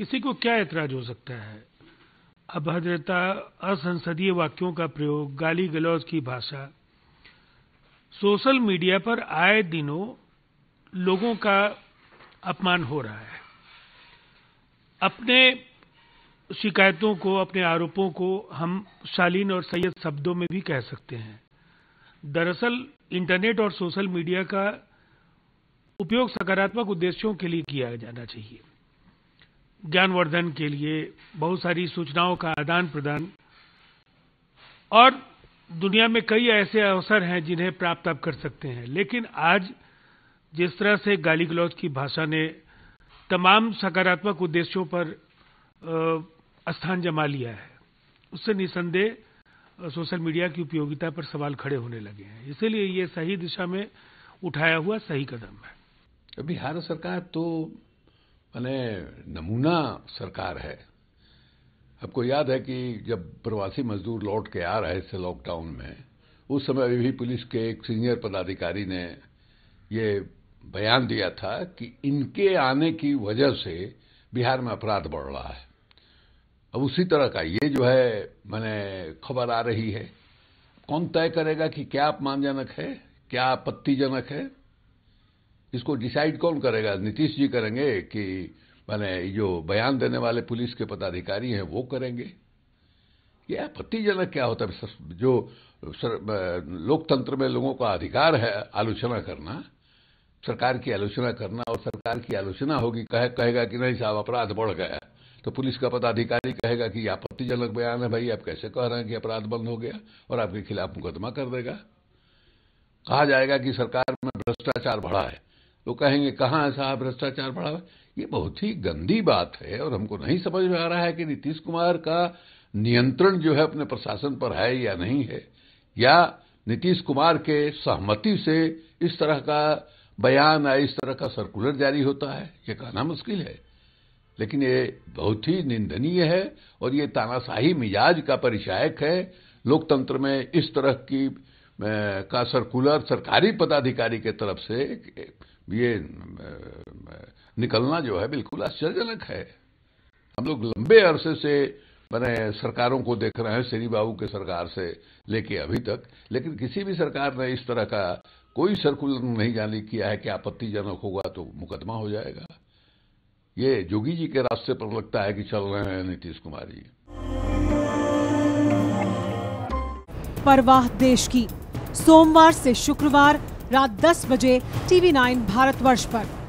किसी को क्या ऐतराज हो सकता है अभद्रता असंसदीय वाक्यों का प्रयोग गाली गलौज की भाषा सोशल मीडिया पर आए दिनों लोगों का अपमान हो रहा है अपने शिकायतों को अपने आरोपों को हम शालीन और सैयद शब्दों में भी कह सकते हैं दरअसल इंटरनेट और सोशल मीडिया का उपयोग सकारात्मक उद्देश्यों के लिए किया जाना चाहिए ज्ञानवर्धन के लिए बहुत सारी सूचनाओं का आदान प्रदान और दुनिया में कई ऐसे अवसर हैं जिन्हें प्राप्त आप कर सकते हैं लेकिन आज जिस तरह से गाली गलौज की भाषा ने तमाम सकारात्मक उद्देश्यों पर स्थान जमा लिया है उससे निसंदेह सोशल मीडिया की उपयोगिता पर सवाल खड़े होने लगे हैं इसीलिए ये सही दिशा में उठाया हुआ सही कदम है बिहार सरकार तो मैंने नमूना सरकार है आपको याद है कि जब प्रवासी मजदूर लौट के आ रहे थे लॉकडाउन में उस समय अभी भी पुलिस के एक सीनियर पदाधिकारी ने ये बयान दिया था कि इनके आने की वजह से बिहार में अपराध बढ़ रहा है अब उसी तरह का ये जो है मैंने खबर आ रही है कौन तय करेगा कि क्या अपमानजनक है क्या आपत्तिजनक है इसको डिसाइड कौन करेगा नीतीश जी करेंगे कि मैंने जो बयान देने वाले पुलिस के पदाधिकारी हैं वो करेंगे ये आपत्तिजनक क्या होता है जो लोकतंत्र में लोगों का अधिकार है आलोचना करना सरकार की आलोचना करना और सरकार की आलोचना होगी कहे कहेगा कि नहीं साहब अपराध बढ़ गया तो पुलिस का पदाधिकारी कहेगा कि आपत्तिजनक बयान है भाई आप कैसे कह रहे हैं कि अपराध बंद हो गया और आपके खिलाफ मुकदमा कर देगा कहा जाएगा कि सरकार में भ्रष्टाचार बढ़ा है तो कहेंगे कहाँ ऐसा भ्रष्टाचार बढ़ा हुआ ये बहुत ही गंदी बात है और हमको नहीं समझ में आ रहा है कि नीतीश कुमार का नियंत्रण जो है अपने प्रशासन पर है या नहीं है या नीतीश कुमार के सहमति से इस तरह का बयान या इस तरह का सर्कुलर जारी होता है ये कहना मुश्किल है लेकिन ये बहुत ही निंदनीय है और ये तानाशाही मिजाज का परिचायक है लोकतंत्र में इस तरह की का सर्कुलर सरकारी पदाधिकारी के तरफ से ये निकलना जो है बिल्कुल आश्चर्यजनक है हम लोग लंबे अरसे से मैंने सरकारों को देख रहे हैं श्री बाबू के सरकार से लेके अभी तक लेकिन किसी भी सरकार ने इस तरह का कोई सर्कुलर नहीं जारी किया है कि आपत्तिजनक होगा तो मुकदमा हो जाएगा ये जोगी जी के रास्ते पर लगता है कि चल रहे हैं नीतीश कुमार जी परवाह देश की सोमवार से शुक्रवार रात 10 बजे टीवी 9 भारतवर्ष पर